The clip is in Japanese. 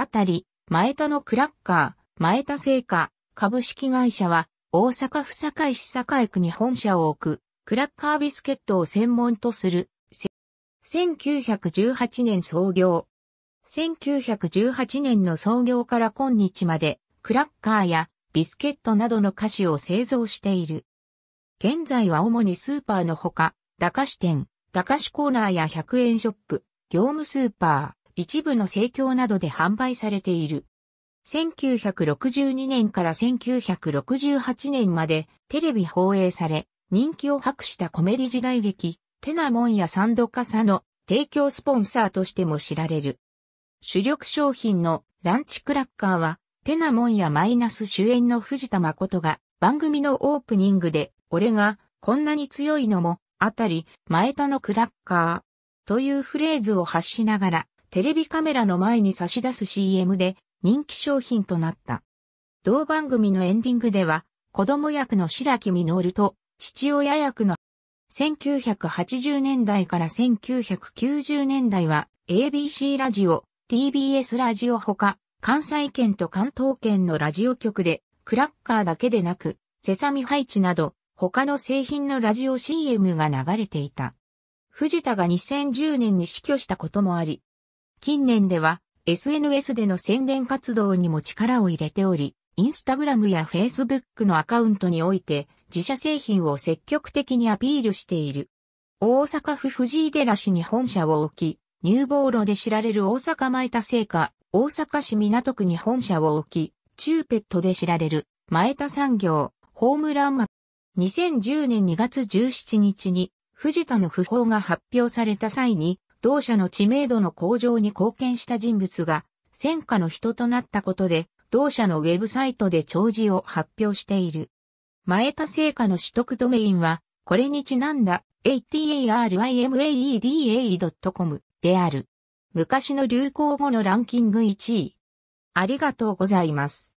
あたり、前田のクラッカー、前田製菓株式会社は、大阪府堺市堺区に本社を置く、クラッカービスケットを専門とする、1918年創業。1918年の創業から今日まで、クラッカーやビスケットなどの菓子を製造している。現在は主にスーパーのほか、駄菓子店、駄菓子コーナーや100円ショップ、業務スーパー、一部の生協などで販売されている。1962年から1968年までテレビ放映され、人気を博したコメディ時代劇、テナモンやサンドカサの提供スポンサーとしても知られる。主力商品のランチクラッカーは、テナモンやマイナス主演の藤田誠が番組のオープニングで、俺がこんなに強いのも、あたり、前田のクラッカーというフレーズを発しながら、テレビカメラの前に差し出す CM で人気商品となった。同番組のエンディングでは、子供役の白木実と父親役の1980年代から1990年代は ABC ラジオ、TBS ラジオほか、関西圏と関東圏のラジオ局で、クラッカーだけでなく、セサミハイチなど、他の製品のラジオ CM が流れていた。藤田が2010年に死去したこともあり、近年では SNS での宣伝活動にも力を入れており、インスタグラムやフェイスブックのアカウントにおいて自社製品を積極的にアピールしている。大阪府藤井寺市に本社を置き、ニューボーロで知られる大阪前田製菓、大阪市港区に本社を置き、チューペットで知られる前田産業、ホームランマ。2010年2月17日に藤田の訃報が発表された際に、同社の知名度の向上に貢献した人物が、戦火の人となったことで、同社のウェブサイトで弔辞を発表している。前田製菓の取得ドメインは、これにちなんだ atarimaedaa.com である。昔の流行語のランキング1位。ありがとうございます。